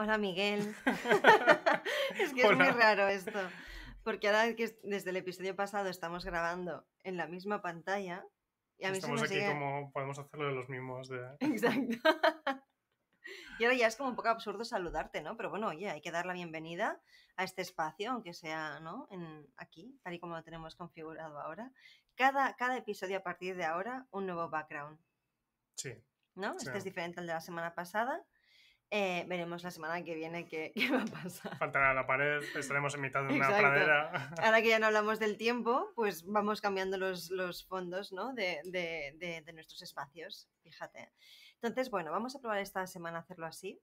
Hola Miguel. es que es muy raro esto. Porque ahora que desde el episodio pasado estamos grabando en la misma pantalla. Y a mí estamos aquí como podemos hacerlo de los mismos. Exacto. y ahora ya es como un poco absurdo saludarte, ¿no? Pero bueno, oye, hay que dar la bienvenida a este espacio, aunque sea, ¿no? En, aquí, tal y como lo tenemos configurado ahora. Cada, cada episodio a partir de ahora, un nuevo background. Sí. ¿No? Este es diferente al de la semana pasada. Eh, veremos la semana que viene qué, va a pasar. Faltará la pared, estaremos en mitad de una pradera. Ahora que ya no hablamos del tiempo, pues vamos cambiando los, fondos de, nuestros espacios, fíjate. Entonces, bueno, vamos a probar esta semana hacerlo así.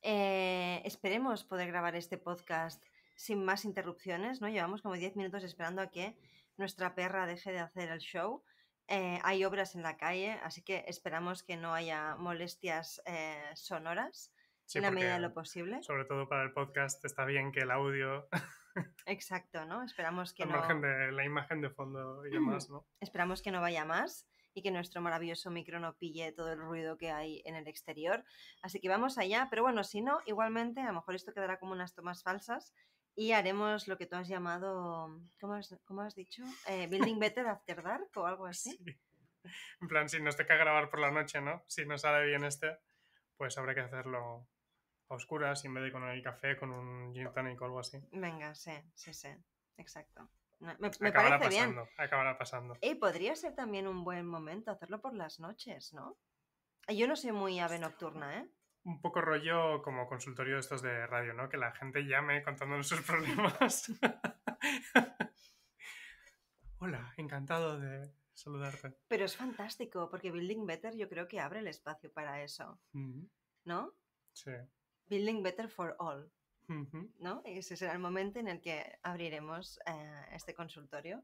Eh, esperemos poder grabar este podcast sin más interrupciones, ¿no? Llevamos como 10 minutos esperando a que nuestra perra deje de hacer el show eh, hay obras en la calle, así que esperamos que no haya molestias eh, sonoras en la medida de lo posible. Sobre todo para el podcast está bien que el audio... Exacto, ¿no? Esperamos que no... Imagen de, la imagen de fondo y demás, ¿no? Esperamos que no vaya más y que nuestro maravilloso micro no pille todo el ruido que hay en el exterior. Así que vamos allá, pero bueno, si no, igualmente, a lo mejor esto quedará como unas tomas falsas y haremos lo que tú has llamado, ¿cómo has, dicho? Eh, Building Better After Dark o algo así. En plan, si nos toca grabar por la noche, ¿no? Si no sale bien este, pues habrá que hacerlo a oscuras en vez de con el café, con un gin tonic o algo así. Venga, sí, sí, sí, exacto. me, acabará pasando, Acabará pasando. Y podría ser también un buen momento hacerlo por las noches, ¿no? Yo no soy muy ave nocturna, ¿eh? un poco rollo como consultorio de estos de radio, ¿no? Que la gente llame contándonos sus problemas. Hola, encantado de saludarte. Pero es fantástico, porque Building Better yo creo que abre el espacio para eso. ¿No? Sí. Building Better for All. ¿No? Ese será el momento en el que abriremos eh, este consultorio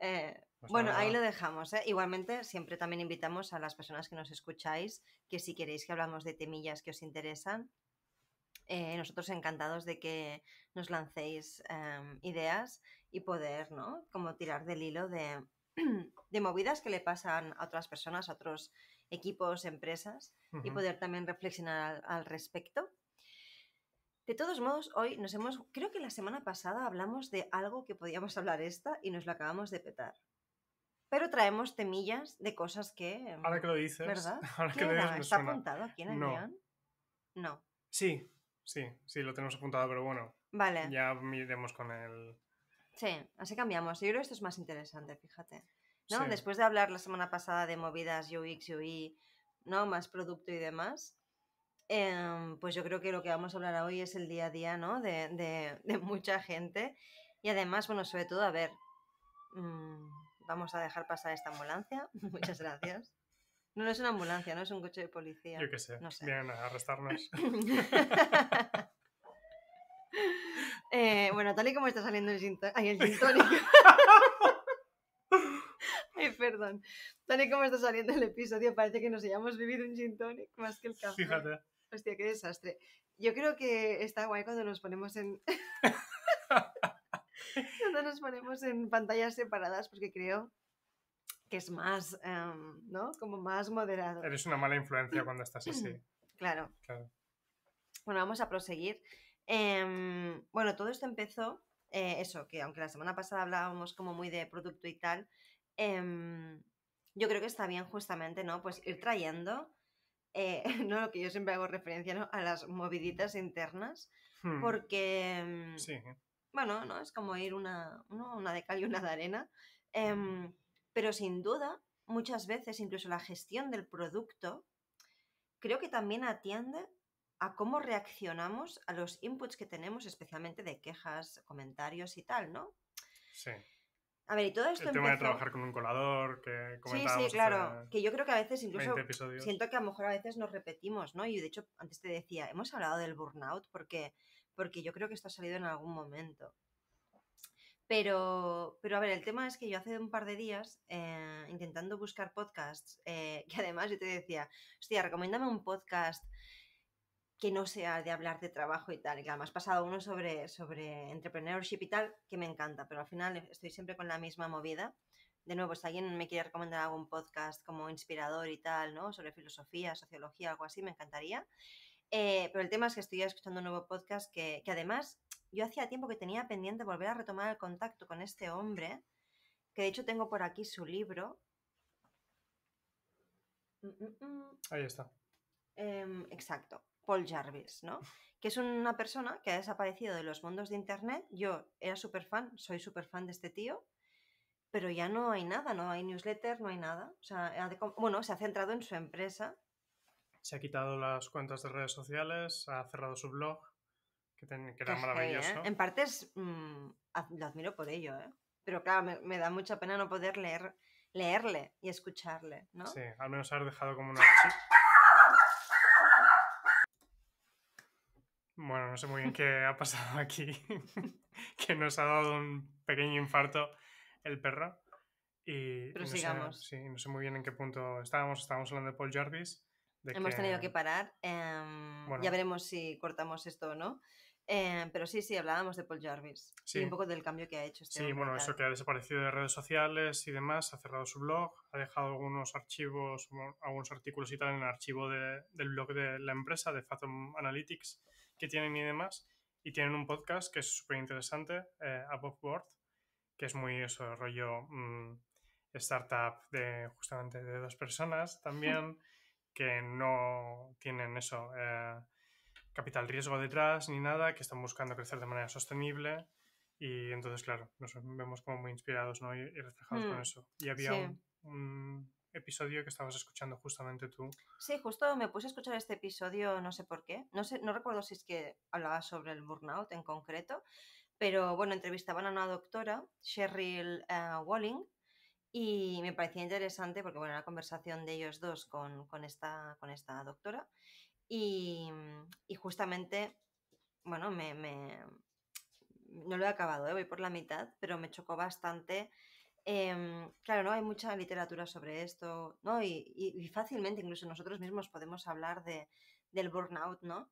eh, pues bueno, ahí lo dejamos. ¿eh? Igualmente, siempre también invitamos a las personas que nos escucháis que si queréis que hablamos de temillas que os interesan, eh, nosotros encantados de que nos lancéis em, ideas y poder, ¿no? Como tirar del hilo de, movidas que le pasan a otras personas, a otros equipos, empresas y poder también reflexionar al respecto de todos modos, hoy nos hemos, creo que la semana pasada hablamos de algo que podíamos hablar esta y nos lo acabamos de petar. Pero traemos temillas de cosas que... Mm, ahora que lo dices. ¿Verdad? Ahora que lo ¿Está apuntado aquí en el no. No. Sí, sí, sí, lo tenemos apuntado, pero bueno. Vale. Ya miremos con el... Sí, así cambiamos. Yo creo que esto es más interesante, fíjate. ¿No? Después de hablar la semana pasada de movidas UX, UI, ¿no? Más producto y demás, Em, pues yo creo que lo que vamos a hablar hoy es el día a día, ¿no? De, mucha gente. Y además, bueno, sobre todo, a ver, mm, vamos a dejar pasar esta ambulancia. Muchas gracias. No, es una ambulancia, no es un coche de policía. Yo qué sé. Vienen a arrestarnos. Eh, bueno, tal y como está saliendo el Ay, el Ay, perdón. Tal y como está saliendo el episodio, parece que nos hayamos vivido un gin más que el café. Fíjate. Hostia, qué desastre. Yo creo que está guay cuando nos ponemos en. cuando nos ponemos en pantallas separadas, porque creo que es más, em, ¿no? Como más moderado. Eres una mala influencia cuando estás así. Claro. claro. Bueno, vamos a proseguir. Em, bueno, todo esto empezó, eh, eso, que aunque la semana pasada hablábamos como muy de producto y tal, em, yo creo que está bien justamente, ¿no? Pues ir trayendo eh, ¿no? Lo que yo siempre hago referencia, A las moviditas internas, hmm. porque... Mm, bueno, ¿no? Es como ir una, una de cal y una de arena. Hmm. Em, pero sin duda, muchas veces incluso la gestión del producto creo que también atiende a cómo reaccionamos a los inputs que tenemos, especialmente de quejas, comentarios y tal, ¿no? Sí. A ver, y todo esto. El tema de trabajar con un colador, que Sí, sí, claro. Que yo creo que a veces incluso. Siento que a lo mejor a veces nos repetimos, ¿no? Y de hecho, antes te decía, hemos hablado del burnout porque, porque yo creo que esto ha salido en algún momento. Pero, pero a ver, el tema es que yo hace un par de días, eh, intentando buscar podcasts, eh, que además yo te decía, hostia, recomiéndame un podcast que no sea de hablar de trabajo y tal. Y claro, pasado uno sobre, sobre entrepreneurship y tal, que me encanta, pero al final e, estoy siempre con la misma movida. De nuevo, si alguien me quiere recomendar algún podcast como inspirador y tal, ¿no? Sobre filosofía, sociología, algo así, me encantaría. Eh, pero el tema es que estoy escuchando un nuevo podcast que, además yo hacía tiempo que tenía pendiente volver a retomar el contacto con este hombre, que de hecho tengo por aquí su libro. Mm, mm, mm. Ahí está. Em, exacto. Paul Jarvis, ¿no? Que es una persona que ha desaparecido de los mundos de Internet. Yo era súper fan, soy súper fan de este tío, pero ya no hay nada, no hay newsletter, no hay nada. O sea, bueno, se ha centrado en su empresa. Se ha quitado las cuentas de redes sociales, ha cerrado su blog, que, era ¿eh? maravilloso. En partes mm, lo admiro por ello, ¿eh? pero claro, me, da mucha pena no poder leer, leerle y escucharle, ¿no? Sí, al menos haber dejado como una... Bueno, no sé muy bien qué ha pasado aquí, que nos ha dado un pequeño infarto el perro. Y, Pero sigamos. sí, no sé muy bien en qué punto estábamos. Estábamos hablando de Paul Jarvis. Hemos tenido que parar. Em, ya veremos si cortamos esto o no. Em, pero sí, sí, hablábamos de Paul Jarvis y un poco del cambio que ha hecho. Este sí, bueno, eso que ha desaparecido de redes sociales y demás, ha cerrado su blog, ha dejado algunos archivos, algunos artículos y tal en el archivo del blog de la empresa, de Fathom Analytics, que tienen y demás. Y tienen un podcast que es súper interesante, eh, Above que es muy eso, rollo mm, startup de justamente de dos personas también, que no tienen eso, eh, capital riesgo detrás ni nada, que están buscando crecer de manera sostenible. Y entonces, claro, nos vemos como muy inspirados ¿no? y, reflejados con mm, eso. Y había un episodio que estabas escuchando justamente tú. Sí, justo me puse a escuchar este episodio, no sé por qué. No, sé, no recuerdo si es que hablaba sobre el burnout en concreto, pero bueno, entrevistaban a una doctora, Cheryl eh, Walling, y me parecía interesante porque, bueno, la conversación de ellos dos con, con, esta, con esta doctora. Y, justamente, bueno, me, no lo he acabado, ¿eh? voy por la mitad, pero me chocó bastante Em, claro, ¿no? Hay mucha literatura sobre esto, ¿no? Y, fácilmente incluso nosotros mismos podemos hablar de, del burnout, ¿no?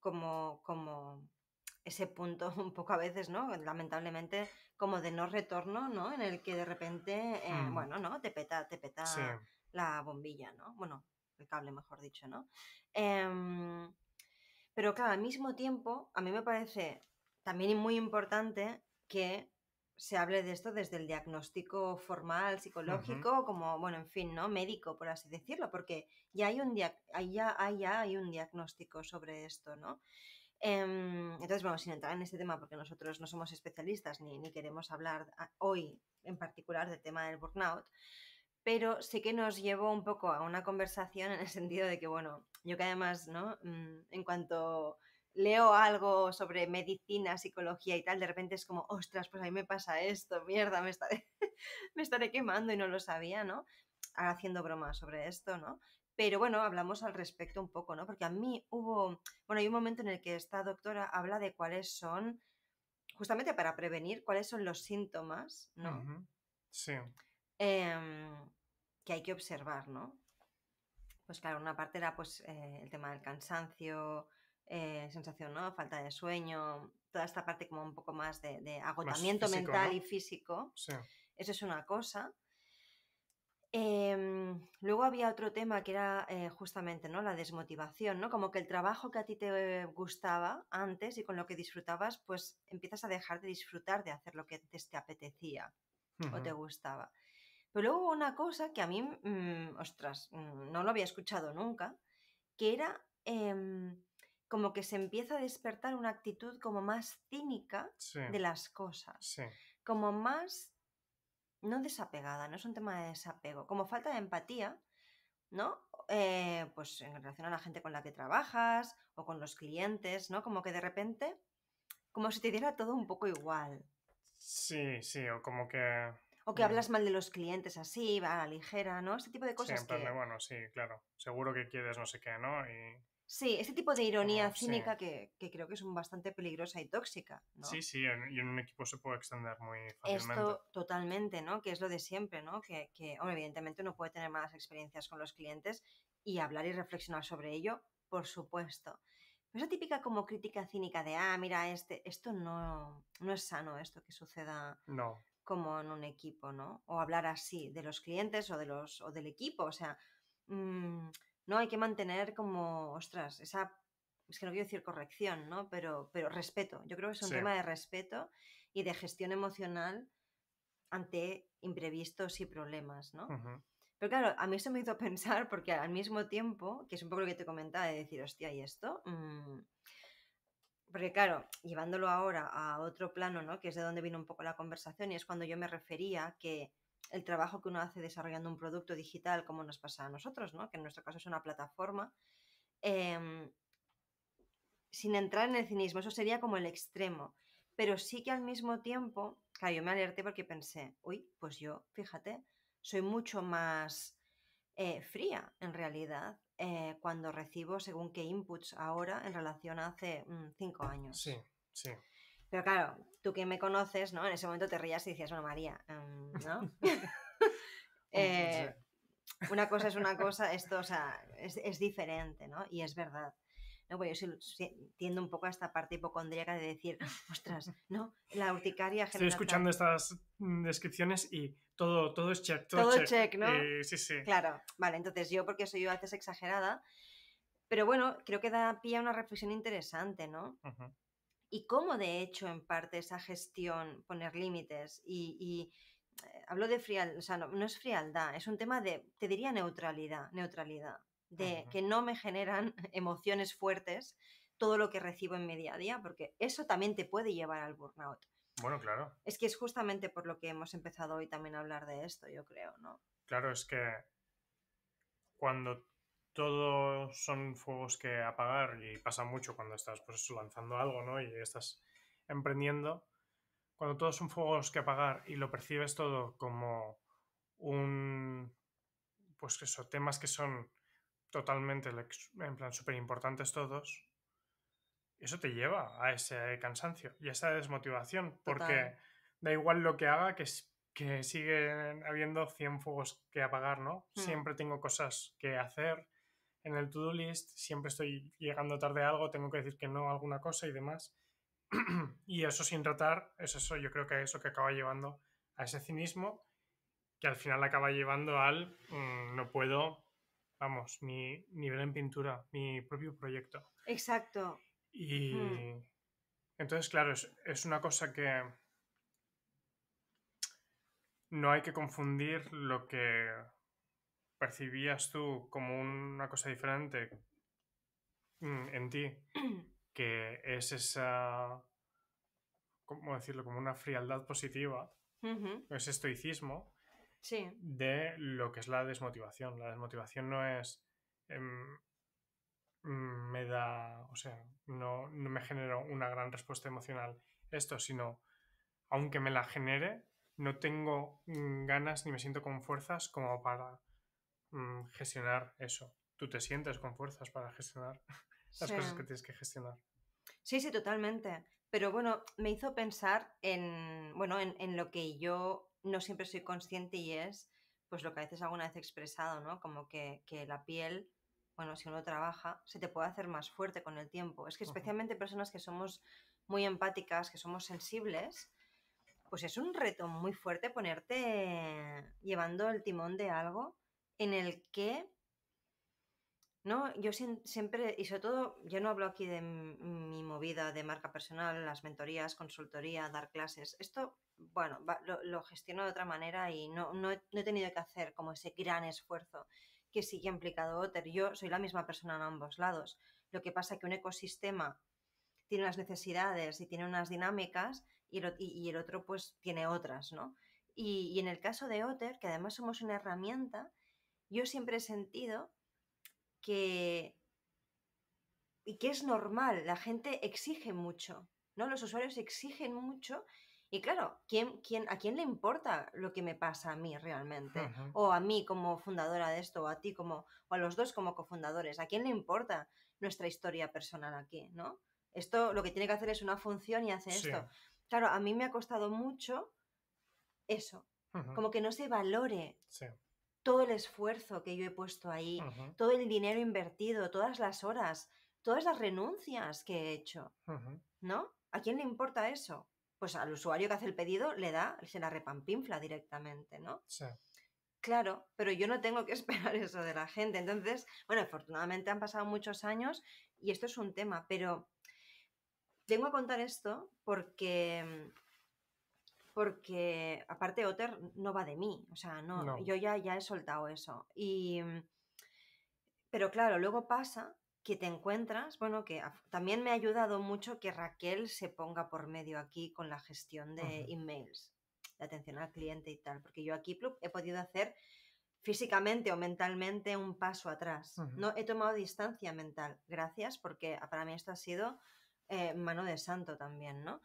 Como, como ese punto un poco a veces, ¿no? Lamentablemente, como de no retorno, ¿no? En el que de repente, eh, mm. bueno, ¿no? Te peta, te peta la bombilla, ¿no? Bueno, el cable, mejor dicho, ¿no? Em, pero claro, al mismo tiempo, a mí me parece también muy importante que se hable de esto desde el diagnóstico formal, psicológico, como, bueno, en fin, ¿no? Médico, por así decirlo, porque ya hay un, hay un diagnóstico sobre esto, ¿no? Em, entonces, vamos sin entrar en este tema, porque nosotros no somos especialistas ni, ni queremos hablar hoy en particular del tema del burnout, pero sí que nos llevó un poco a una conversación en el sentido de que, bueno, yo que además, ¿no? Mm, en cuanto leo algo sobre medicina, psicología y tal, de repente es como, ostras, pues a mí me pasa esto, mierda, me estaré, me estaré quemando y no lo sabía, ¿no? Haciendo bromas sobre esto, ¿no? Pero bueno, hablamos al respecto un poco, ¿no? Porque a mí hubo, bueno, hay un momento en el que esta doctora habla de cuáles son, justamente para prevenir, cuáles son los síntomas, ¿no? Sí. Em, que hay que observar, ¿no? Pues claro, una parte era pues eh, el tema del cansancio, eh, sensación, ¿no? Falta de sueño, toda esta parte como un poco más de, agotamiento mental y físico. Eso es una cosa. Em, luego había otro tema que era eh, justamente ¿no? la desmotivación, ¿no? Como que el trabajo que a ti te gustaba antes y con lo que disfrutabas, pues empiezas a dejar de disfrutar de hacer lo que te apetecía o te gustaba. Pero luego hubo una cosa que a mí, mm, ostras, mm, no lo había escuchado nunca, que era em, como que se empieza a despertar una actitud como más cínica de las cosas. Como más, no desapegada, no es un tema de desapego, como falta de empatía, ¿no? Eh, pues en relación a la gente con la que trabajas o con los clientes, ¿no? Como que de repente, como si te diera todo un poco igual. Sí, sí, o como que... O que mm. hablas mal de los clientes así, va a la ligera, ¿no? Este tipo de cosas. Sí, bueno, sí, claro. Seguro que quieres no sé qué, ¿no? Y Sí, este tipo de ironía oh, cínica que, creo que es bastante peligrosa y tóxica. ¿no? Sí, sí, y en un equipo se puede extender muy fácilmente. Esto totalmente, ¿no? Que es lo de siempre, ¿no? Que, que evidentemente uno puede tener malas experiencias con los clientes y hablar y reflexionar sobre ello, por supuesto. Pero esa típica como crítica cínica de, ah, mira, este, esto no, no es sano, esto que suceda. No. como en un equipo, ¿no? O hablar así de los clientes o de los del equipo, o sea, mm, ¿no? Hay que mantener como, ostras, esa, es que no quiero decir corrección, ¿no? Pero, pero respeto. Yo creo que es un tema de respeto y de gestión emocional ante imprevistos y problemas, ¿no? Pero claro, a mí eso me hizo pensar porque al mismo tiempo, que es un poco lo que te comentaba de decir, hostia, ¿y esto? Mm, porque claro, llevándolo ahora a otro plano, ¿no? Que es de donde vino un poco la conversación y es cuando yo me refería que el trabajo que uno hace desarrollando un producto digital, como nos pasa a nosotros, ¿no? que en nuestro caso es una plataforma, em, sin entrar en el cinismo, eso sería como el extremo, pero sí que al mismo tiempo, claro, yo me alerté porque pensé, uy, pues yo, fíjate, soy mucho más eh, fría en realidad eh, cuando recibo según qué inputs ahora en relación a hace mm, cinco años. Sí, sí. Pero claro, tú que me conoces, ¿no? En ese momento te rías y decías, bueno, María, mm, ¿no? Eh, una cosa es una cosa, esto, o sea, es, diferente, ¿no? Y es verdad. No, pues yo tiendo un poco a esta parte hipocondríaca de decir, ostras, no, la urticaria Estoy escuchando estas mm, descripciones y todo, todo es check. Todo, es check. ¿no? Eh, sí, sí. Claro, vale, entonces yo, porque soy yo a exagerada, pero bueno, creo que da pie a una reflexión interesante, ¿no? Ajá y cómo de hecho en parte esa gestión, poner límites y, eh, hablo de frialdad, o sea, no, es frialdad, es un tema de, te diría neutralidad, neutralidad, de que no me generan emociones fuertes todo lo que recibo en mi a día, porque eso también te puede llevar al burnout. Bueno, claro. Es que es justamente por lo que hemos empezado hoy también a hablar de esto, yo creo, ¿no? Claro, es que cuando todos son fuegos que apagar y pasa mucho cuando estás pues, lanzando algo ¿no? y estás emprendiendo. Cuando todos son fuegos que apagar y lo percibes todo como un. Pues eso, temas que son totalmente, en plan, súper importantes todos, eso te lleva a ese cansancio y a esa desmotivación, porque da igual lo que haga, que, que siguen habiendo 100 fuegos que apagar, ¿no? Hmm. Siempre tengo cosas que hacer, en el to-do list, siempre estoy llegando tarde a algo, tengo que decir que no a alguna cosa y demás. y eso sin tratar, es eso, yo creo que es lo que acaba llevando a ese cinismo, que al final acaba llevando al mm, no puedo, vamos, mi nivel en pintura, mi propio proyecto. Exacto. Y hmm. entonces, claro, es una cosa que no hay que confundir lo que percibías tú como una cosa diferente mm, en ti, que es esa, ¿cómo decirlo? Como una frialdad positiva, ese estoicismo de lo que es la desmotivación. La desmotivación no es... Em, mm, me da, o sea, no, me genera una gran respuesta emocional esto, sino, aunque me la genere, no tengo mm, ganas ni me siento con fuerzas como para Mm, gestionar eso. Tú te sientes con fuerzas para gestionar las cosas que tienes que gestionar. Sí, sí, totalmente. Pero bueno, me hizo pensar en, bueno, en, lo que yo no siempre soy consciente y es, pues lo que a veces alguna vez expresado, ¿no? Como que, que la piel, bueno, si uno trabaja, se te puede hacer más fuerte con el tiempo. Es que especialmente personas que somos muy empáticas, que somos sensibles, pues es un reto muy fuerte ponerte llevando el timón de algo en el que, ¿no? Yo siempre, y sobre todo, yo no hablo aquí de mi movida de marca personal, las mentorías, consultoría, dar clases. Esto, bueno, lo, gestiono de otra manera y no, he, tenido que hacer como ese gran esfuerzo que sigue implicado Otter. Yo soy la misma persona en ambos lados. Lo que pasa es que un ecosistema tiene unas necesidades y tiene unas dinámicas y el, otro pues tiene otras, ¿no? Y, y, en el caso de Otter, que además somos una herramienta yo siempre he sentido que y que es normal, la gente exige mucho, ¿no? Los usuarios exigen mucho y claro, ¿quién, quién, a quién le importa lo que me pasa a mí realmente? O a mí como fundadora de esto, o a ti como, o a los dos como cofundadores, ¿a quién le importa nuestra historia personal aquí, ¿no? Esto lo que tiene que hacer es una función y hace esto. Claro, a mí me ha costado mucho eso, como que no se valore todo el esfuerzo que yo he puesto ahí, todo el dinero invertido, todas las horas, todas las renuncias que he hecho, ¿no? ¿A quién le importa eso? Pues al usuario que hace el pedido le da, se la repampinfla directamente, ¿no? Sí. Claro, pero yo no tengo que esperar eso de la gente. Entonces, bueno, afortunadamente han pasado muchos años y esto es un tema, pero tengo que contar esto porque mm, porque aparte Otter no va de mí, o sea, no, yo ya, ya he soltado eso. Y, mm, pero claro, luego pasa que te encuentras, bueno, que también me ha ayudado mucho que Raquel se ponga por medio aquí con la gestión de emails, de atención al cliente y tal, porque yo aquí he podido hacer físicamente o mentalmente un paso atrás. No he tomado distancia mental, gracias, porque ah, para mí esto ha sido eh, mano de santo también, ¿no?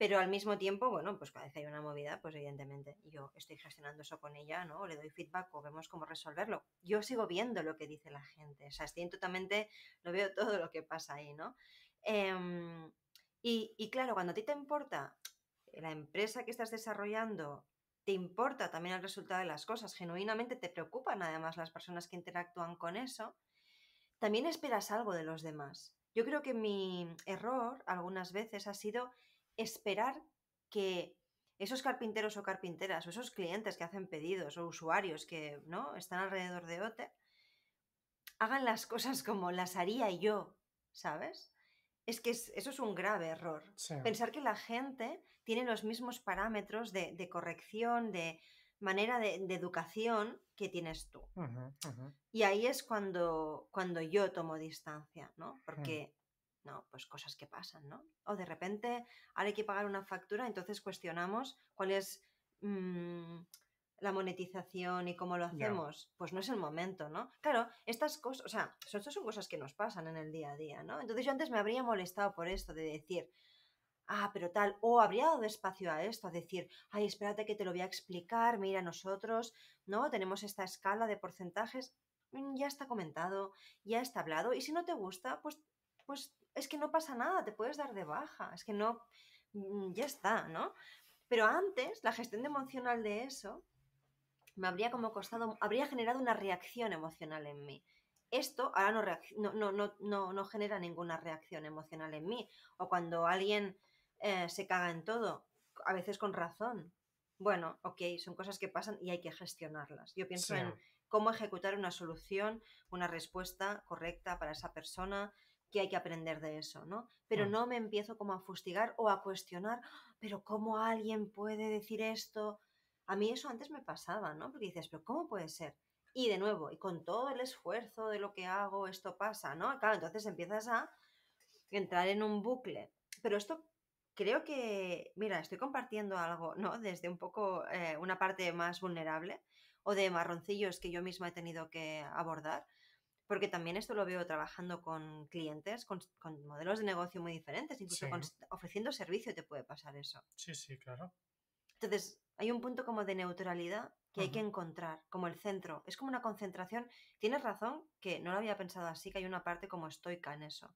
pero al mismo tiempo, bueno, pues cada vez hay una movida, pues evidentemente yo estoy gestionando eso con ella, ¿no? le doy feedback o vemos cómo resolverlo. Yo sigo viendo lo que dice la gente, o sea, estoy totalmente, lo veo todo lo que pasa ahí, ¿no? Em, y, y, claro, cuando a ti te importa la empresa que estás desarrollando, te importa también el resultado de las cosas, genuinamente te preocupan además las personas que interactúan con eso, también esperas algo de los demás. Yo creo que mi error algunas veces ha sido esperar que esos carpinteros o carpinteras, o esos clientes que hacen pedidos, o usuarios que ¿no? están alrededor de OTE, hagan las cosas como las haría yo, ¿sabes? Es que eso es un grave error. Pensar que la gente tiene los mismos parámetros de, corrección, de manera de, educación que tienes tú. Y ahí es cuando, cuando yo tomo distancia, ¿no? Mm. Porque no, pues cosas que pasan, ¿no? O de repente ahora hay que pagar una factura, entonces cuestionamos cuál es mm, la monetización y cómo lo hacemos. Pues no es el momento, ¿no? Claro, estas cosas, o sea, estas son cosas que nos pasan en el día a día, ¿no? Entonces yo antes me habría molestado por esto de decir, ah, pero tal, o habría dado espacio a esto, a decir, ay, espérate que te lo voy a explicar, mira, nosotros, ¿no? Tenemos esta escala de porcentajes, mm, ya está comentado, ya está hablado, y si no te gusta, pues, pues es que no pasa nada, te puedes dar de baja, es que no, mm, ya está, ¿no? Pero antes, la gestión emocional de eso me habría como costado, habría generado una reacción emocional en mí. Esto ahora no, no, no, genera ninguna reacción emocional en mí. O cuando alguien eh, se caga en todo, a veces con razón. Bueno, ok, son cosas que pasan y hay que gestionarlas. Yo pienso en cómo ejecutar una solución, una respuesta correcta para esa persona, que hay que aprender de eso, ¿no? Pero mm. no me empiezo como a fustigar o a cuestionar, ah, pero ¿cómo alguien puede decir esto? A mí eso antes me pasaba, ¿no? Porque dices, pero ¿cómo puede ser? Y de nuevo, y con todo el esfuerzo de lo que hago, esto pasa, ¿no? Claro, entonces empiezas a entrar en un bucle. Pero esto creo que, mira, estoy compartiendo algo, ¿no? Desde un poco eh, una parte más vulnerable o de marroncillos que yo misma he tenido que abordar porque también esto lo veo trabajando con clientes, con, modelos de negocio muy diferentes, incluso ofreciendo servicio te puede pasar eso. Sí, sí, claro. Entonces, hay un punto como de neutralidad que hay que encontrar, como el centro. Es como una concentración. Tienes razón que no lo había pensado así, que hay una parte como estoica en eso.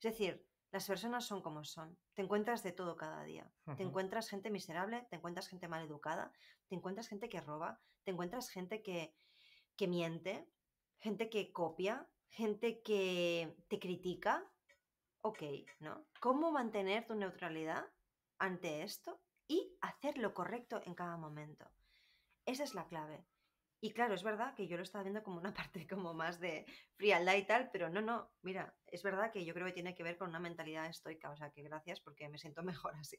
Es decir, las personas son como son. Te encuentras de todo cada día. Te encuentras gente miserable, te encuentras gente mal educada te encuentras gente que roba, te encuentras gente que, que miente, gente que copia, gente que te critica. Ok, ¿no? ¿Cómo mantener tu neutralidad ante esto y hacer lo correcto en cada momento? Esa es la clave. Y claro, es verdad que yo lo estaba viendo como una parte como más de frialdad y tal, pero no, no, mira, es verdad que yo creo que tiene que ver con una mentalidad estoica, o sea que gracias porque me siento mejor así.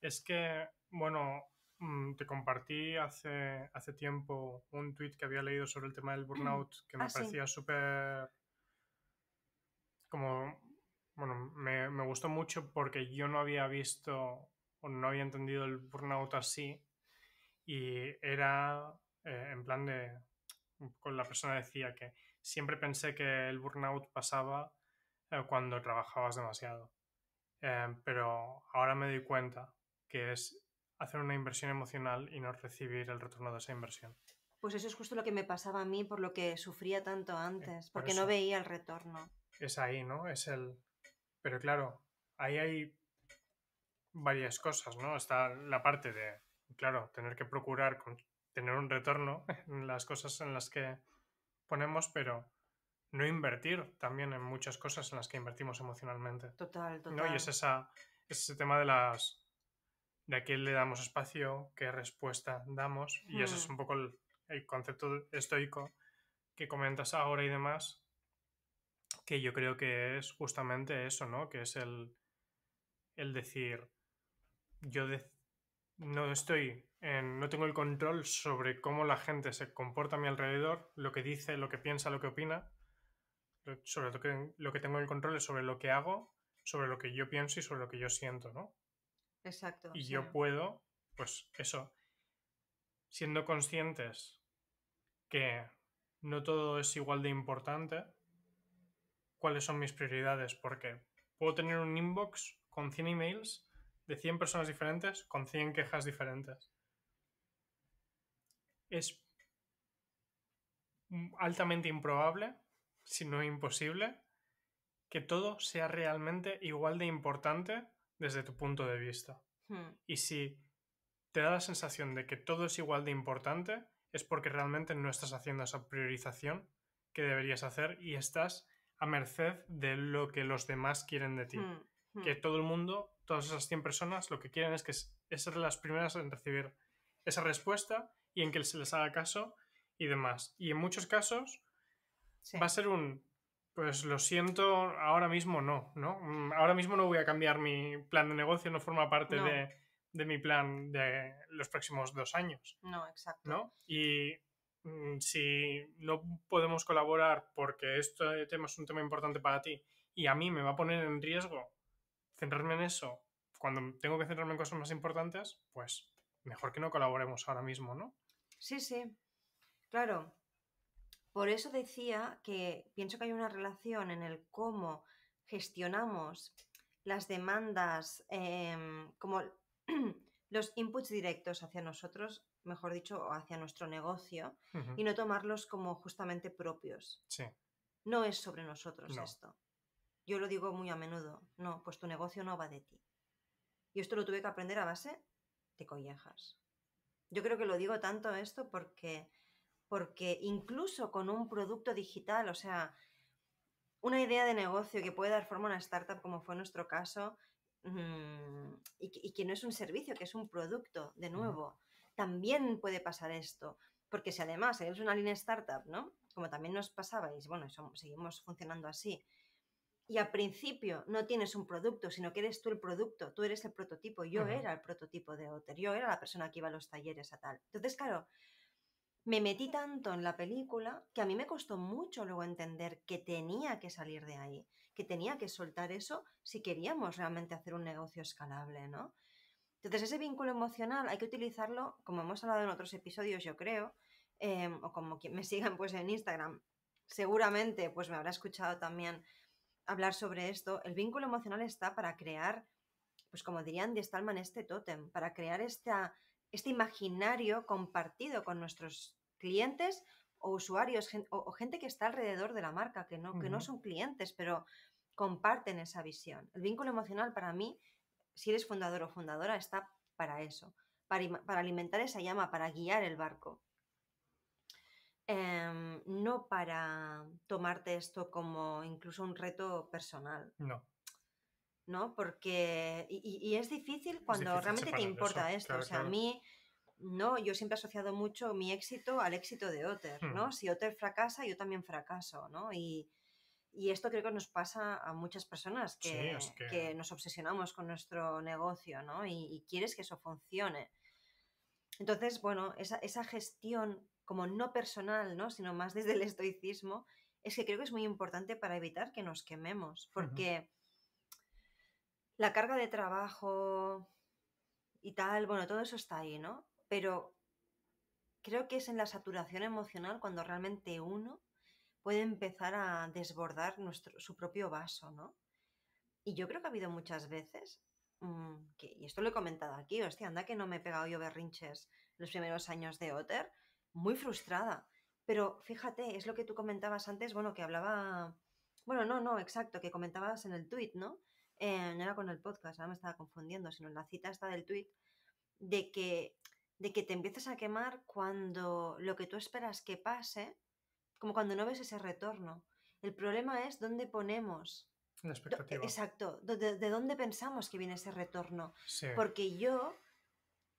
Es que, bueno, Mm, te compartí hace, hace tiempo un tweet que había leído sobre el tema del mm. burnout que me ah, parecía súper. como. Bueno, me, gustó mucho porque yo no había visto o no había entendido el burnout así. Y era eh, en plan de. Con la persona decía que siempre pensé que el burnout pasaba eh, cuando trabajabas demasiado. Eh, pero ahora me doy cuenta que es hacer una inversión emocional y no recibir el retorno de esa inversión. Pues eso es justo lo que me pasaba a mí, por lo que sufría tanto eh, antes, porque no veía el retorno. Es ahí, ¿no? Es el... Pero claro, ahí hay varias cosas, ¿no? Está la parte de, claro, tener que procurar tener un retorno en las cosas en las que ponemos, pero no invertir también en muchas cosas en las que invertimos emocionalmente. Total, total. ¿no? Y es esa, es ese tema de las de a quién le damos espacio, qué respuesta damos, y eso ese es hmm. un poco el, concepto estoico que comentas ahora y demás, que yo creo que es justamente eso, ¿no? Que es el, decir, yo no estoy, en, no tengo el control sobre cómo la gente se comporta a mi alrededor, lo que dice, lo que piensa, lo que opina, sobre todo que, lo que tengo el control es sobre lo que hago, sobre lo que yo pienso y sobre lo que yo siento, ¿no? Exacto. Y yo puedo, pues eso, siendo conscientes que no todo es igual de importante, cuáles son mis prioridades, porque puedo tener un inbox con 100 emails de 100 personas diferentes, con 100 quejas diferentes. Es altamente improbable, si no imposible, que todo sea realmente igual de importante desde tu punto de vista. Hmm. Y si te da la sensación de que todo es igual de importante, es porque realmente no estás haciendo esa priorización que deberías hacer y estás a merced de lo que los demás quieren de ti. Hmm, hmm. Que todo el mundo, todas esas 100 personas, lo que quieren es que es ser las primeras en recibir esa respuesta y en que se les haga caso y demás. Y en muchos casos va a ser un pues lo siento, ahora mismo no, ¿no? Mm, ahora mismo no voy a cambiar mi plan de negocio, no forma parte De, mi plan de los próximos dos años. No, exacto. ¿no? Y mm, si no podemos colaborar porque este tema es un tema importante para ti y a mí me va a poner en riesgo centrarme en eso cuando tengo que centrarme en cosas más importantes, pues mejor que no colaboremos ahora mismo, ¿no? Sí, sí. Claro, por eso decía que pienso que hay una relación en el cómo gestionamos las demandas, em, como los inputs directos hacia nosotros, mejor dicho, hacia nuestro negocio, y no tomarlos como justamente propios. No es sobre nosotros esto. Yo lo digo muy a menudo, no, pues tu negocio no va de ti. Y esto lo tuve que aprender a base de collejas. Yo creo que lo digo tanto esto porque porque incluso con un producto digital, o sea, una idea de negocio que puede dar forma a una startup, como fue nuestro caso, mm, y que, no es un servicio, que es un producto, de nuevo, también puede pasar esto. Porque si además eres una línea startup, ¿no? Como también nos pasaba, y bueno, seguimos funcionando así, y al principio no tienes un producto, sino que eres tú el producto, tú eres el prototipo, yo era el prototipo de Otter, yo era la persona que iba a los talleres a tal. Entonces, claro, me metí tanto en la película que a mí me costó mucho luego entender que tenía que salir de ahí, que tenía que soltar eso si queríamos realmente hacer un negocio escalable, ¿no? Entonces ese vínculo emocional hay que utilizarlo, como hemos hablado en otros episodios, yo creo, em, o como quien me sigan pues en Instagram, seguramente pues me habrá escuchado también hablar sobre esto. El vínculo emocional está para crear, pues como dirían de Stallman, este tótem, para crear esta este imaginario compartido con nuestros clientes o usuarios o, gente que está alrededor de la marca, que no, que no son clientes, pero comparten esa visión. El vínculo emocional para mí, si eres fundador o fundadora, está para eso, para, alimentar esa llama, para guiar el barco. Em, no para tomarte esto como incluso un reto personal. No. ¿no? Porque, y, es difícil cuando realmente te importa esto. o sea, a mí, no, yo siempre he asociado mucho mi éxito al éxito de Otter, hmm. ¿no? Si Otter fracasa, yo también fracaso, ¿no? Y, esto creo que nos pasa a muchas personas que, nos obsesionamos con nuestro negocio, ¿no? Y, quieres que eso funcione. Entonces, bueno, esa, gestión como no personal, ¿no? Sino más desde el estoicismo, es que creo que es muy importante para evitar que nos quememos, porque la carga de trabajo y tal, bueno, todo eso está ahí, ¿no? Pero creo que es en la saturación emocional cuando realmente uno puede empezar a desbordar nuestro, su propio vaso, ¿no? Y yo creo que ha habido muchas veces, mm, que, y esto lo he comentado aquí, hostia, anda que no me he pegado yo berrinches los primeros años de Otter, muy frustrada. Pero fíjate, es lo que tú comentabas antes, bueno, que hablaba, bueno, no, no, exacto, que comentabas en el tuit, ¿no? Eh, no era con el podcast, ahora me estaba confundiendo, sino en la cita esta del tweet, de que, de que te empiezas a quemar cuando lo que tú esperas que pase, como cuando no ves ese retorno. El problema es dónde ponemos. Exacto, de, dónde pensamos que viene ese retorno. Porque yo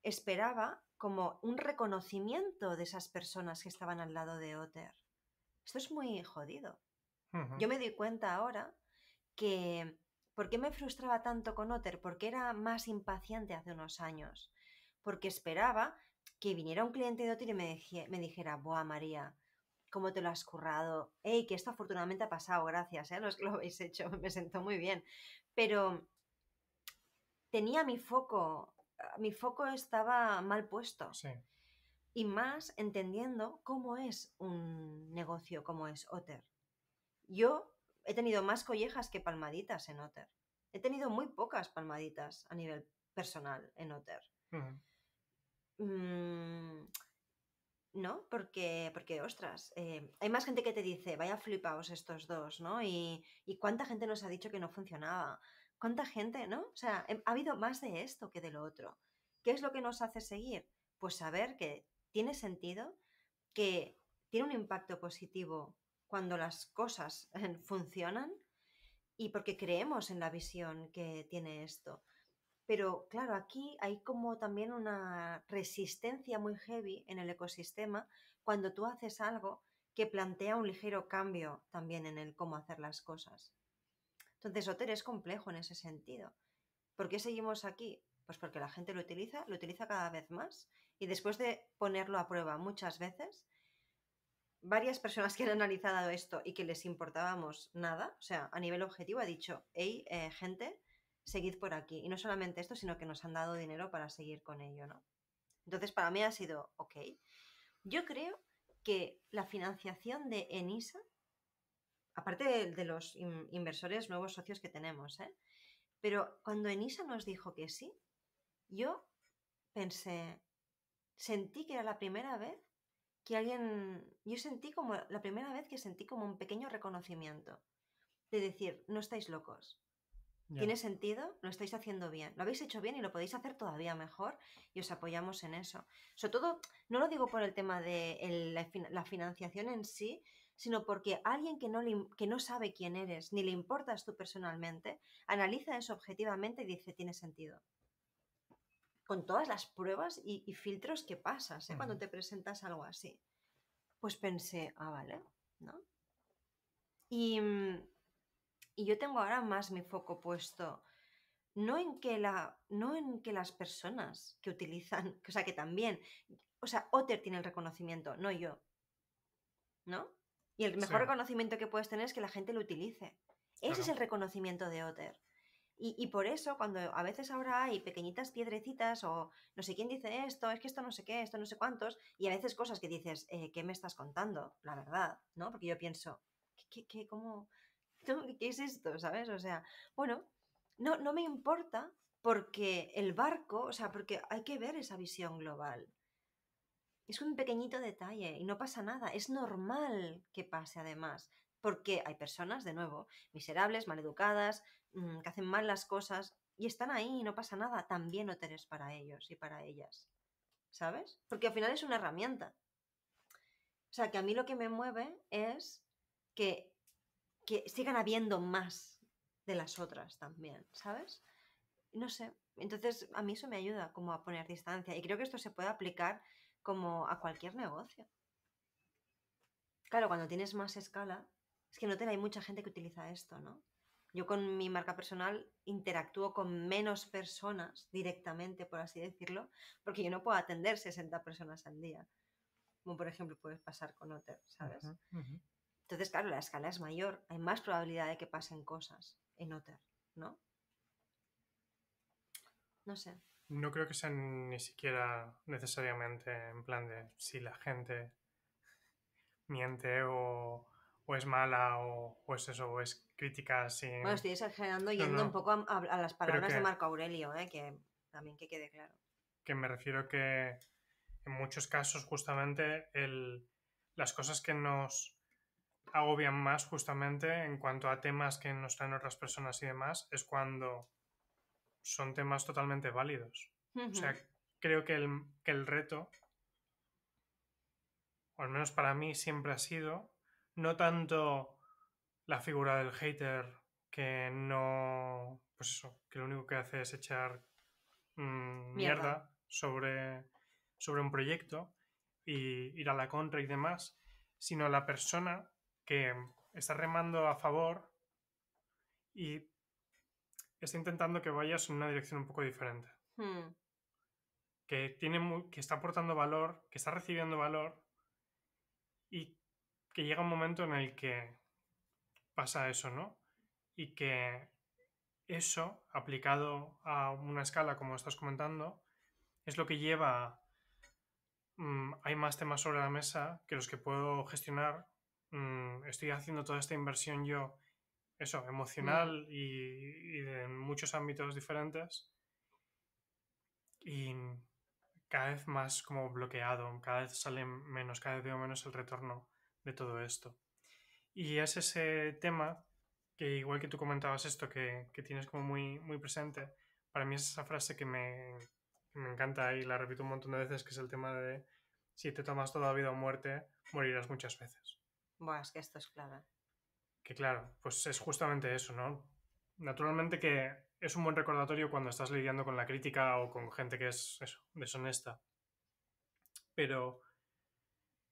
esperaba como un reconocimiento de esas personas que estaban al lado de Otter. Esto es muy jodido. Yo me doy cuenta ahora que ¿Por qué me frustraba tanto con Otter? Porque era más impaciente hace unos años. Porque esperaba que viniera un cliente de Otter y me, dijera, Buah, María, cómo te lo has currado. Ey, que esto afortunadamente ha pasado, gracias ¿eh? es que lo habéis hecho, me sentó muy bien. Pero tenía mi foco, mi foco estaba mal puesto. Sí. Y más entendiendo cómo es un negocio como es Otter. Yo he tenido más collejas que palmaditas en Otter. He tenido muy pocas palmaditas a nivel personal en Otter. Mm, ¿No? Porque, porque ostras, eh, hay más gente que te dice, vaya flipaos estos dos, ¿no? Y, y cuánta gente nos ha dicho que no funcionaba. ¿Cuánta gente, no? O sea, em, ha habido más de esto que de lo otro. ¿Qué es lo que nos hace seguir? Pues saber que tiene sentido, que tiene un impacto positivo cuando las cosas funcionan y porque creemos en la visión que tiene esto. Pero claro, aquí hay como también una resistencia muy heavy en el ecosistema cuando tú haces algo que plantea un ligero cambio también en el cómo hacer las cosas. Entonces, Otter es complejo en ese sentido. ¿Por qué seguimos aquí? Pues porque la gente lo utiliza, lo utiliza cada vez más y después de ponerlo a prueba muchas veces, varias personas que han analizado esto y que les importábamos nada, o sea, a nivel objetivo ha dicho, hey, eh, gente, seguid por aquí. Y no solamente esto, sino que nos han dado dinero para seguir con ello, ¿no? Entonces, para mí ha sido, ok. Yo creo que la financiación de ENISA, aparte de, los inversores nuevos socios que tenemos, ¿eh? pero cuando ENISA nos dijo que sí, yo pensé, sentí que era la primera vez que alguien, yo sentí como, la primera vez que sentí como un pequeño reconocimiento, de decir, no estáis locos, tiene sentido, lo estáis haciendo bien, lo habéis hecho bien y lo podéis hacer todavía mejor y os apoyamos en eso. Sobre todo, no lo digo por el tema de la, financiación en sí, sino porque alguien que no, que no sabe quién eres ni le importas tú personalmente, analiza eso objetivamente y dice, tiene sentido con todas las pruebas y, filtros que pasas ¿eh? cuando te presentas algo así. Pues pensé, ah, vale, ¿no? Mm, y, yo tengo ahora más mi foco puesto no en que la no en que las personas que utilizan, o sea, que también, o sea, Otter tiene el reconocimiento, no yo. ¿No? Y el mejor reconocimiento que puedes tener es que la gente lo utilice. Ese es el reconocimiento de Otter. Y, por eso, cuando a veces ahora hay pequeñitas piedrecitas o no sé quién dice esto, es que esto no sé qué, esto no sé cuántos, y a veces cosas que dices, eh, ¿qué me estás contando? La verdad, ¿no? Porque yo pienso, ¿qué, qué, cómo, ¿qué es esto? ¿Sabes? O sea, bueno, no, no me importa porque el barco, o sea, porque hay que ver esa visión global. Es un pequeñito detalle y no pasa nada, es normal que pase además porque hay personas, de nuevo, miserables, maleducadas, Mm, que hacen mal las cosas y están ahí y no pasa nada, también no es para ellos y para ellas. ¿Sabes? Porque al final es una herramienta. O sea, que a mí lo que me mueve es que, que sigan habiendo más de las otras también, ¿sabes? No sé. Entonces, a mí eso me ayuda como a poner distancia y creo que esto se puede aplicar como a cualquier negocio. Claro, cuando tienes más escala, es que no te hay mucha gente que utiliza esto, ¿no? Yo con mi marca personal interactúo con menos personas directamente, por así decirlo, porque yo no puedo atender 60 personas al día, como por ejemplo puedes pasar con Otter, ¿sabes? Entonces, claro, la escala es mayor, hay más probabilidad de que pasen cosas en Otter, ¿no? No sé. No creo que sea ni siquiera necesariamente en plan de si la gente miente o, es mala o, es eso, es críticas. Bueno, estoy exagerando yendo un poco a, las palabras de Marco Aurelio, ¿eh? que también que quede claro. Que me refiero que en muchos casos justamente el, las cosas que nos agobian más justamente en cuanto a temas que nos traen otras personas y demás es cuando son temas totalmente válidos. O sea, creo que el, que el reto, o al menos para mí, siempre ha sido no tanto la figura del hater que no, pues eso, que lo único que hace es echar mm, mierda. sobre, sobre un proyecto y ir a la contra y demás, sino la persona que está remando a favor y está intentando que vayas en una dirección un poco diferente. Hmm. Que, tiene, que está aportando valor, que está recibiendo valor y que llega un momento en el que pasa eso, ¿no? Y que eso, aplicado a una escala como estás comentando, es lo que lleva... Mm, hay más temas sobre la mesa que los que puedo gestionar. Mm, estoy haciendo toda esta inversión yo, eso, emocional mm. y, en muchos ámbitos diferentes. Y cada vez más como bloqueado, cada vez sale menos, cada vez veo menos el retorno de todo esto. Y es ese tema que igual que tú comentabas esto, que, tienes como muy, muy presente, para mí es esa frase que me, encanta y la repito un montón de veces, que es el tema de si te tomas toda vida o muerte, morirás muchas veces. bueno es que esto es clave. Que claro, pues es justamente eso, ¿no? Naturalmente que es un buen recordatorio cuando estás lidiando con la crítica o con gente que es eso, deshonesta. Pero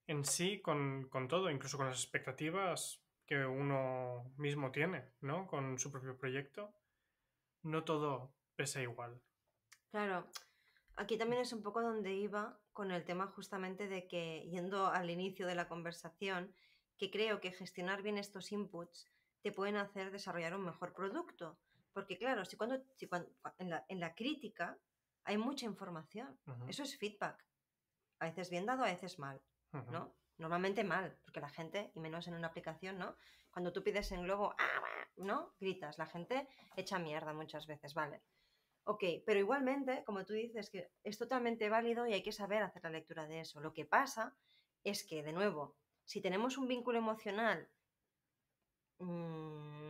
en sí con, todo, incluso con las expectativas que uno mismo tiene, ¿no? Con su propio proyecto, no todo pesa igual. Claro, aquí también es un poco donde iba con el tema justamente de que, yendo al inicio de la conversación, que creo que gestionar bien estos inputs te pueden hacer desarrollar un mejor producto. Porque claro, si cuando, en, la, en, la, crítica hay mucha información, eso es feedback. A veces bien dado, a veces mal. ¿no? Normalmente mal, porque la gente, y menos en una aplicación, ¿no? Cuando tú pides en globo, ah, ¿no? Gritas, la gente echa mierda muchas veces, ¿vale? Ok, pero igualmente, como tú dices, que es totalmente válido y hay que saber hacer la lectura de eso. Lo que pasa es que, de nuevo, si tenemos un vínculo emocional mm,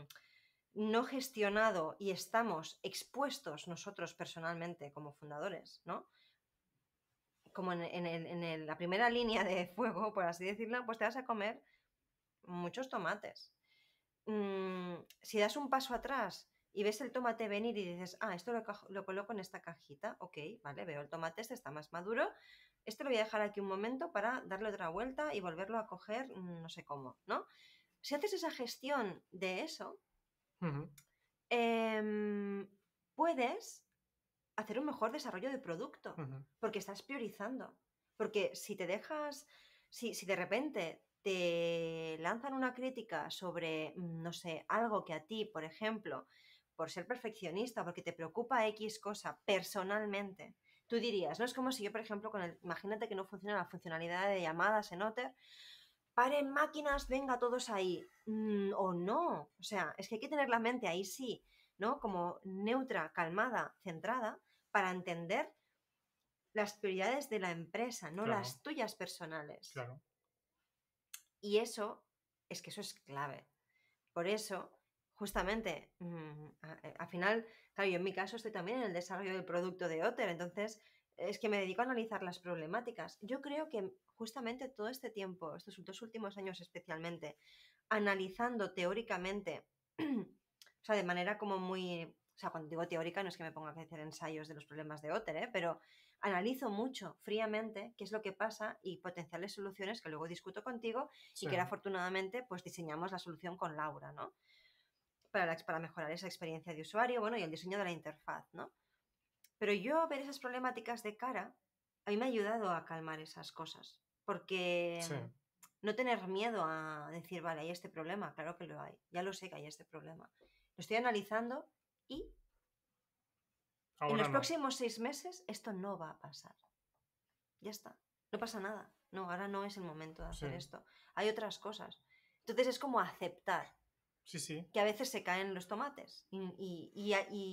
no gestionado y estamos expuestos nosotros personalmente como fundadores, ¿no? como en, la primera línea de fuego, por así decirlo, pues te vas a comer muchos tomates. Mm, si das un paso atrás y ves el tomate venir y dices, ah, esto lo, coloco en esta cajita, ok, vale, veo el tomate, este está más maduro, este lo voy a dejar aquí un momento para darle otra vuelta y volverlo a coger mm, no sé cómo, ¿no? Si haces esa gestión de eso, em, puedes hacer un mejor desarrollo de producto, porque estás priorizando. Porque si te dejas, si, de repente te lanzan una crítica sobre, mm, no sé, algo que a ti, por ejemplo, por ser perfeccionista, porque te preocupa X cosa personalmente, tú dirías, no es como si yo, por ejemplo, con el, imagínate que no funciona la funcionalidad de llamadas en Otter, paren máquinas, venga todos ahí, mm, o no, o sea, es que hay que tener la mente ahí sí, ¿no? Como neutra, calmada, centrada, para entender las prioridades de la empresa, no las tuyas personales. Claro. Y eso, es que eso es clave. Por eso, justamente, mm, eh, al final, claro, yo en mi caso estoy también en el desarrollo del producto de Otter, entonces es que me dedico a analizar las problemáticas. Yo creo que justamente todo este tiempo, estos dos últimos años especialmente, analizando teóricamente, o sea, de manera como muy o sea, cuando digo teórica no es que me ponga a hacer ensayos de los problemas de Otter, ¿eh? pero analizo mucho, fríamente, qué es lo que pasa y potenciales soluciones que luego discuto contigo y que afortunadamente pues diseñamos la solución con Laura, ¿no? Para, para mejorar esa experiencia de usuario, bueno, y el diseño de la interfaz, ¿no? Pero yo ver esas problemáticas de cara, a mí me ha ayudado a calmar esas cosas, porque mm, no tener miedo a decir, vale, hay este problema, claro que lo hay, ya lo sé que hay este problema. Lo estoy analizando y en los próximos seis meses esto no va a pasar. Ya está. No pasa nada. No, ahora no es el momento de hacer esto. Hay otras cosas. Entonces es como aceptar. Que a veces se caen los tomates y, y,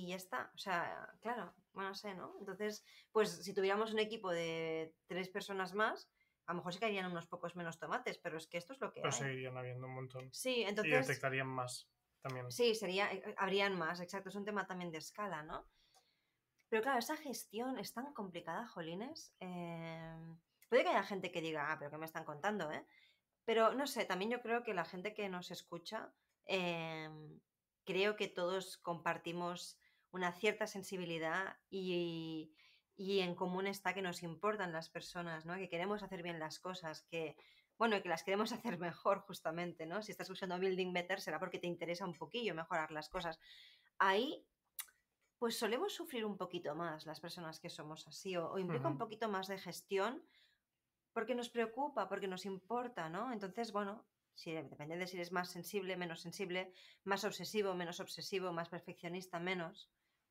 ya está. O sea, claro, bueno, no sé, ¿no? Entonces, pues si tuviéramos un equipo de tres personas más, a lo mejor se caerían unos pocos menos tomates, pero es que esto es lo que. Pero seguirían habiendo un montón. Sí, entonces. Y detectarían más. Sí, sería, eh, eh, habrían más, exacto, es un tema también de escala, ¿no? Pero claro, esa gestión es tan complicada, Jolines. Em, puede que haya gente que diga, ah, pero ¿qué me están contando, eh? Pero no sé, también yo creo que la gente que nos escucha, em, creo que todos compartimos una cierta sensibilidad y, y en común está que nos importan las personas, ¿no? que queremos hacer bien las cosas, que bueno, y que las queremos hacer mejor justamente, ¿no? Si estás usando Building Better será porque te interesa un poquillo mejorar las cosas. Ahí, pues solemos sufrir un poquito más las personas que somos así, o, implica un poquito más de gestión, porque nos preocupa, porque nos importa, ¿no? Entonces, bueno, depende de si eres más sensible, menos sensible, más obsesivo, menos obsesivo, más perfeccionista, menos,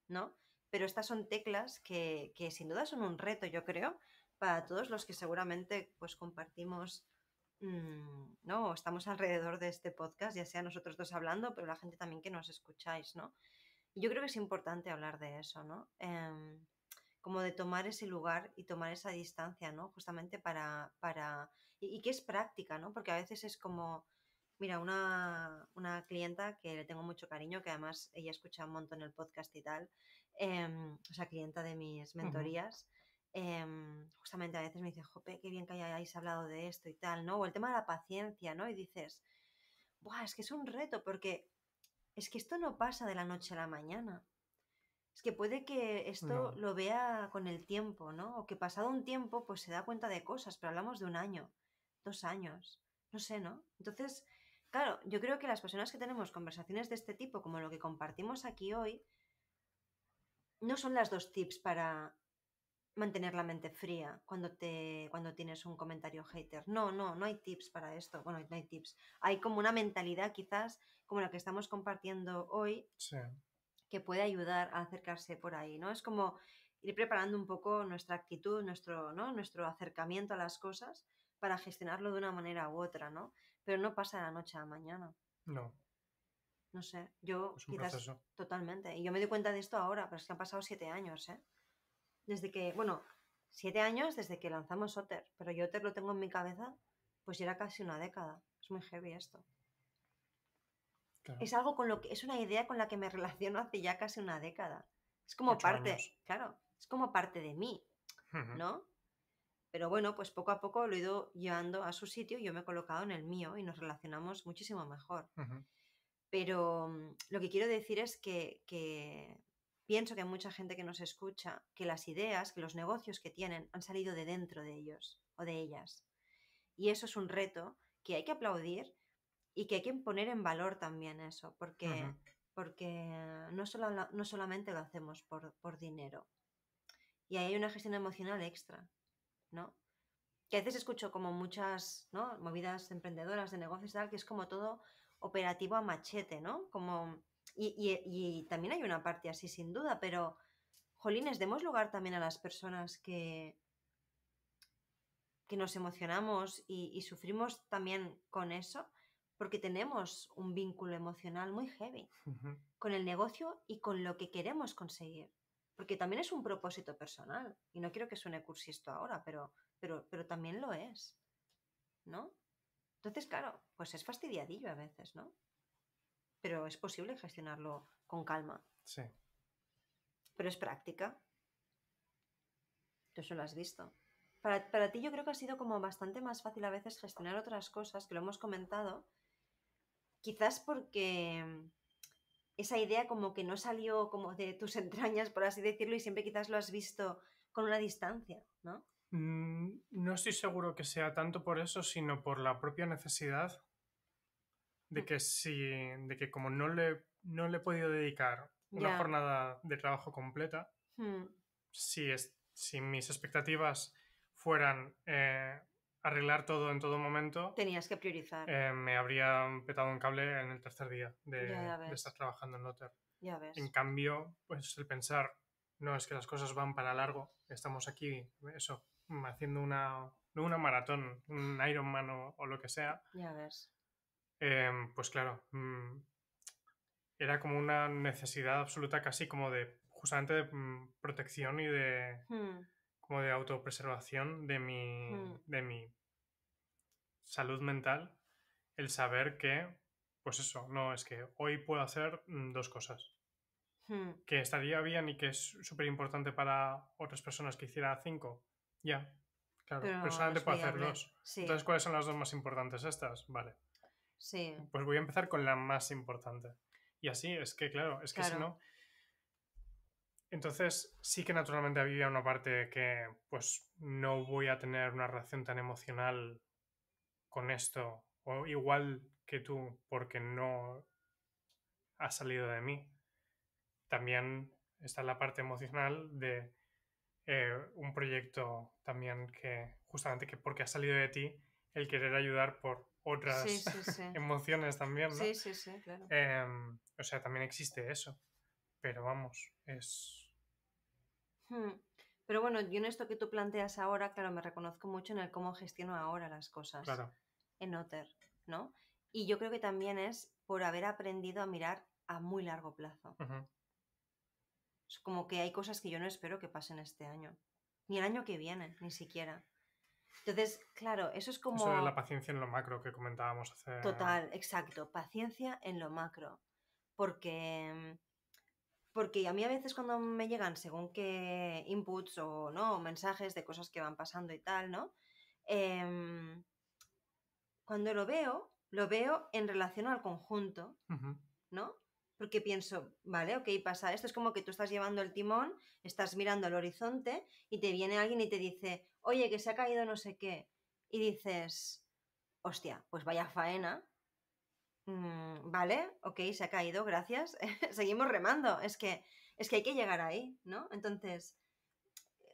¿no? Pero estas son teclas que, que sin duda son un reto, yo creo, para todos los que seguramente pues compartimos Mm, ¿no? Estamos alrededor de este podcast, ya sea nosotros dos hablando, pero la gente también que nos escucháis, ¿no? yo creo que es importante hablar de eso, ¿no? Em, como de tomar ese lugar y tomar esa distancia, ¿no? Justamente para, para... Y, que es práctica, ¿no? Porque a veces es como, Mira, una, clienta que le tengo mucho cariño, que además ella escucha un montón el podcast y tal, em, o sea, clienta de mis mentorías, Em, justamente a veces me dicen, jope, qué bien que hayáis hablado de esto y tal, ¿no? O el tema de la paciencia, ¿no? Y dices, Buah, es que es un reto porque es que esto no pasa de la noche a la mañana. Es que puede que esto lo vea con el tiempo, ¿no? O que pasado un tiempo pues se da cuenta de cosas, pero hablamos de un año, dos años, no sé, ¿no? Entonces, claro, yo creo que las personas que tenemos conversaciones de este tipo, como lo que compartimos aquí hoy, no son las dos tips para mantener la mente fría cuando te cuando tienes un comentario hater. No, no, no hay tips para esto. Bueno, no hay tips. Hay como una mentalidad quizás como la que estamos compartiendo hoy que puede ayudar a acercarse por ahí, ¿no? Es como ir preparando un poco nuestra actitud, nuestro, ¿no? nuestro acercamiento a las cosas para gestionarlo de una manera u otra, ¿no? Pero no pasa de la noche a la mañana. No. No sé, yo quizás totalmente. Y yo me doy cuenta de esto ahora, pero es que han pasado siete años, ¿eh? desde que, bueno, siete años desde que lanzamos Otter, pero yo Otter lo tengo en mi cabeza, pues ya era casi una década. Es muy heavy esto. Es algo con lo que, es una idea con la que me relaciono hace ya casi una década. Es como parte, claro, es como parte de mí, ¿no? Pero bueno, pues poco a poco lo he ido llevando a su sitio, y yo me he colocado en el mío y nos relacionamos muchísimo mejor. Pero mm, lo que quiero decir es que, que Pienso que hay mucha gente que nos escucha, que las ideas, que los negocios que tienen han salido de dentro de ellos o de ellas. Y eso es un reto que hay que aplaudir y que hay que poner en valor también eso, porque, porque no, solo, no solamente lo hacemos por, por dinero. Y ahí hay una gestión emocional extra, ¿no? Que a veces escucho como muchas ¿no? movidas emprendedoras de negocios y tal, que es como todo operativo a machete, ¿no? Como y, también hay una parte así, sin duda, pero, jolines, demos lugar también a las personas que, que nos emocionamos y, sufrimos también con eso, porque tenemos un vínculo emocional muy heavy con el negocio y con lo que queremos conseguir. Porque también es un propósito personal. Y no quiero que suene cursi esto ahora, pero, pero, pero también lo es. ¿No? Entonces, claro, pues es fastidiadillo a veces, ¿no? pero es posible gestionarlo con calma. Sí. Pero es práctica. Tú eso lo has visto. Para, ti yo creo que ha sido como bastante más fácil a veces gestionar otras cosas, que lo hemos comentado, quizás porque esa idea como que no salió como de tus entrañas, por así decirlo, y siempre quizás lo has visto con una distancia, ¿no? Mm, no estoy seguro que sea tanto por eso, sino por la propia necesidad de que si, de que como no le, no le he podido dedicar una jornada de trabajo completa, hmm. si, es, si mis expectativas fueran eh, arreglar todo en todo momento, tenías que priorizar. Eh, me habría petado un cable en el tercer día de, estar trabajando en Lotter. Ya ves. En cambio, pues el pensar, no, es que las cosas van para largo, estamos aquí, eso, haciendo una, una maratón, un Ironman o, o lo que sea. Ya ves. Em, pues claro, mm, era como una necesidad absoluta casi como de, justamente de mm, protección y de, hmm. como de autopreservación de mi, hmm. de mi salud mental, el saber que, pues eso, no, es que hoy puedo hacer mm, dos cosas. Hmm. Que estaría bien y que es súper importante para otras personas que hiciera cinco. Ya, claro, pero, solamente puedo hacer dos. Entonces, ¿cuáles son las dos más importantes estas? Vale. Pues voy a empezar con la más importante. Y así, es que claro, es que si no... Entonces, sí que naturalmente había una parte que, pues, no voy a tener una relación tan emocional con esto, o igual que tú, porque no ha salido de mí. También está la parte emocional de eh, un proyecto también que, justamente que porque ha salido de ti, el querer ayudar por otras emociones también, ¿no? Sí, sí, sí, claro. Em, o sea, también existe eso, pero vamos, es... Hmm. Pero bueno, yo en esto que tú planteas ahora, claro, me reconozco mucho en el cómo gestiono ahora las cosas claro. en Otter, ¿no? Y yo creo que también es por haber aprendido a mirar a muy largo plazo. Es como que hay cosas que yo no espero que pasen este año, ni el año que viene, ni siquiera. Entonces, claro, eso es como... Eso de la paciencia en lo macro que comentábamos hace... Total, exacto, paciencia en lo macro. Porque, porque a mí a veces cuando me llegan según qué inputs o no, mensajes de cosas que van pasando y tal, ¿no? Em, cuando lo veo, lo veo en relación al conjunto, ¿no? porque pienso, vale, ok, pasa esto. Es como que tú estás llevando el timón, estás mirando el horizonte y te viene alguien y te dice, oye, que se ha caído no sé qué. Y dices, hostia, pues vaya faena. Mm, vale, ok, se ha caído, gracias. Seguimos remando. Es que, es que hay que llegar ahí, ¿no? Entonces,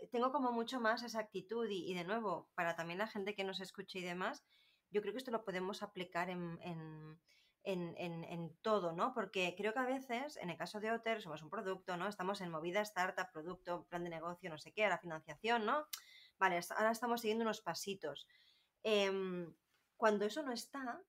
eh, tengo como mucho más esa actitud y, de nuevo, para también la gente que nos escucha y demás, yo creo que esto lo podemos aplicar en en, todo, ¿no? Porque creo que a veces, en el caso de Otter, somos un producto, ¿no? Estamos en movida startup, producto, plan de negocio, no sé qué, a la financiación, ¿no? Vale, ahora estamos siguiendo unos pasitos. Em, cuando eso no está,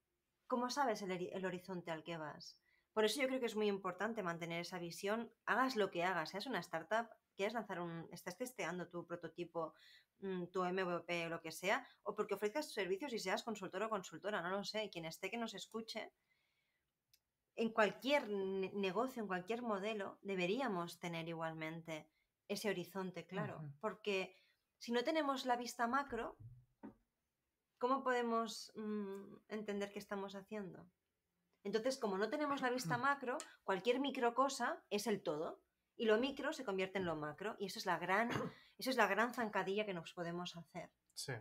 ¿cómo sabes el, horizonte al que vas? Por eso yo creo que es muy importante mantener esa visión, hagas lo que hagas, seas una startup, quieres lanzar un, estás testeando tu prototipo, mm, tu MVP o lo que sea, o porque ofrezcas servicios y seas consultor o consultora, no lo sé, quien esté que nos escuche, en cualquier negocio, en cualquier modelo, deberíamos tener igualmente ese horizonte claro, porque si no tenemos la vista macro, ¿cómo podemos mm, entender qué estamos haciendo? Entonces, como no tenemos la vista macro, cualquier micro cosa es el todo y lo micro se convierte en lo macro y esa es la gran, es la gran zancadilla que nos podemos hacer. Sí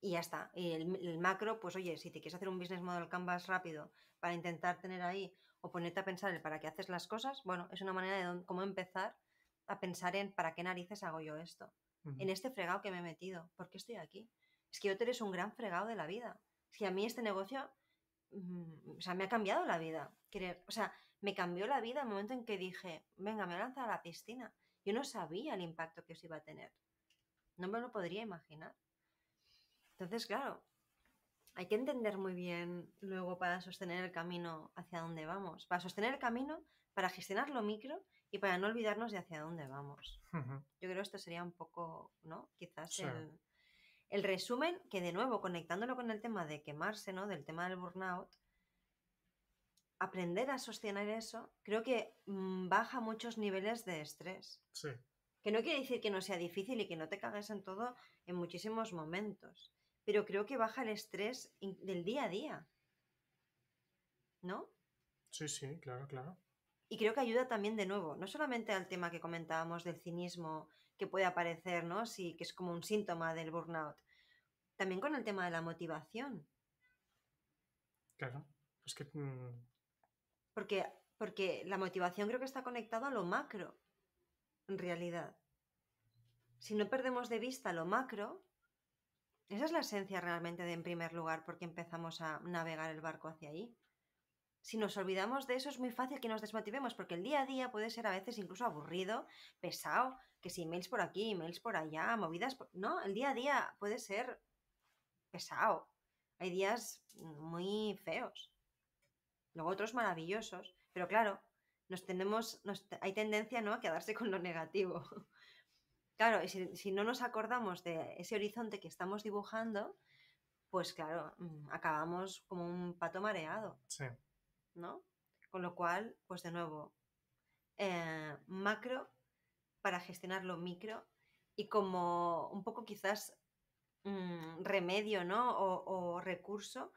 y ya está. Y el, macro, pues oye, si te quieres hacer un business model canvas rápido para intentar tener ahí o ponerte a pensar en para qué haces las cosas, bueno, es una manera de cómo empezar a pensar en para qué narices hago yo esto. En este fregado que me he metido, ¿por qué estoy aquí? Es que te eres un gran fregado de la vida. Es que a mí este negocio, mm, o sea, me ha cambiado la vida. o sea, me cambió la vida el momento en que dije, venga, me voy a a la piscina. Yo no sabía el impacto que os iba a tener. No me lo podría imaginar. Entonces, claro, hay que entender muy bien luego para sostener el camino hacia dónde vamos, para sostener el camino, para gestionar lo micro y para no olvidarnos de hacia dónde vamos. Yo creo que esto sería un poco, ¿no? Quizás el, resumen que de nuevo, conectándolo con el tema de quemarse, ¿no? Del tema del burnout, aprender a sostener eso, creo que mm, baja muchos niveles de estrés. Sí. Que no quiere decir que no sea difícil y que no te cagues en todo en muchísimos momentos pero creo que baja el estrés del día a día. ¿No? Sí, sí, claro, claro. Y creo que ayuda también de nuevo, no solamente al tema que comentábamos del cinismo que puede aparecer, ¿no? Sí, que es como un síntoma del burnout. También con el tema de la motivación. Claro, es que... Mm, porque, porque la motivación creo que está conectada a lo macro, en realidad. Si no perdemos de vista lo macro, esa es la esencia realmente de en primer lugar porque empezamos a navegar el barco hacia ahí. Si nos olvidamos de eso es muy fácil que nos desmotivemos porque el día a día puede ser a veces incluso aburrido, pesado, que si emails por aquí, emails por allá, movidas, no, el día a día puede ser pesado. Hay días muy feos. Luego otros maravillosos, pero claro, nos tenemos hay tendencia, ¿no?, a quedarse con lo negativo. Claro, y si, no nos acordamos de ese horizonte que estamos dibujando, pues claro, mm, acabamos como un pato mareado. Sí. ¿No? Con lo cual, pues de nuevo, eh, macro para gestionar lo micro y como un poco quizás mm, remedio, ¿no? O, recurso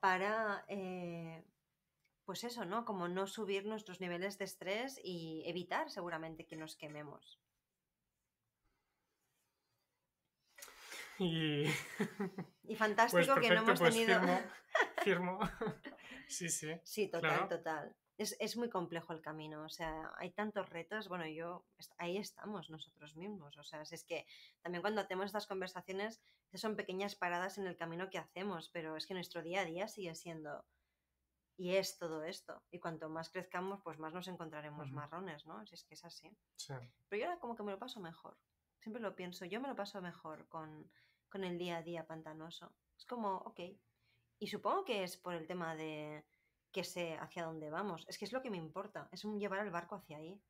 para, eh, pues eso, ¿no? Como no subir nuestros niveles de estrés y evitar seguramente que nos quememos. Y, y fantástico pues que no hemos pues tenido. Firmo, Sí, sí. Sí, total, total. Es, muy complejo el camino, o sea, hay tantos retos, bueno, yo, ahí estamos nosotros mismos, o sea, es que también cuando hacemos estas conversaciones son pequeñas paradas en el camino que hacemos, pero es que nuestro día a día sigue siendo y es todo esto, y cuanto más crezcamos, pues más nos encontraremos marrones, ¿no? Si es que es así. Pero yo ahora como que me lo paso mejor, siempre lo pienso, yo me lo paso mejor con con el día a día pantanoso. Es como, ok. Y supongo que es por el tema de que sé hacia dónde vamos. Es que es lo que me importa. Es un llevar el barco hacia ahí.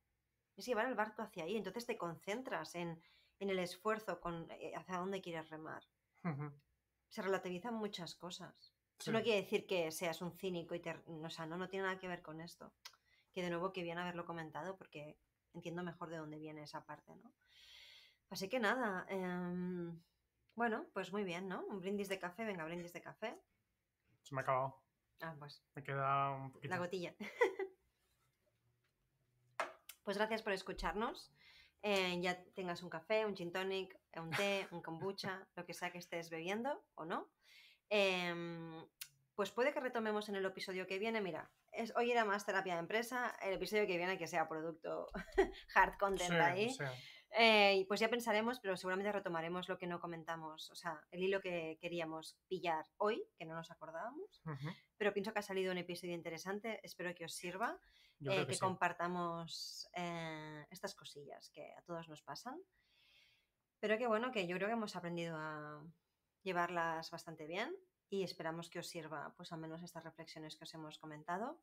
Es llevar el barco hacia ahí. Entonces te concentras en, el esfuerzo, con eh, hacia dónde quieres remar. Se relativizan muchas cosas. Eso no quiere decir que seas un cínico y te... O sea, no, no tiene nada que ver con esto. Que de nuevo, que bien haberlo comentado porque entiendo mejor de dónde viene esa parte, ¿no? Así que nada, em, bueno, pues muy bien, ¿no? Un brindis de café, venga, brindis de café. Se me ha acabado. Ah, pues. Me queda un poquito. La gotilla. pues gracias por escucharnos. Eh, ya tengas un café, un gin tonic, un té, un kombucha, lo que sea que estés bebiendo o no. Em, pues puede que retomemos en el episodio que viene. Mira, es, hoy era más terapia de empresa, el episodio que viene que sea producto hard content sí, ahí. Eh, pues ya pensaremos, pero seguramente retomaremos lo que no comentamos, o sea, el hilo que queríamos pillar hoy, que no nos acordábamos, pero pienso que ha salido un episodio interesante, espero que os sirva, eh, que, compartamos eh, estas cosillas que a todos nos pasan, pero que bueno, que yo creo que hemos aprendido a llevarlas bastante bien y esperamos que os sirva pues al menos estas reflexiones que os hemos comentado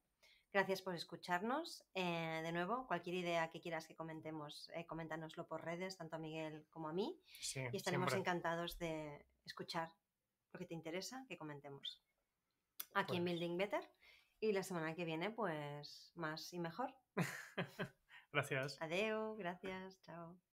Gracias por escucharnos. Eh, de nuevo, cualquier idea que quieras que comentemos, eh, coméntanoslo por redes, tanto a Miguel como a mí. y estaremos encantados de escuchar lo que te interesa que comentemos. Aquí en pues Building Better. Y la semana que viene, pues más y mejor. gracias. Adeo, gracias, chao.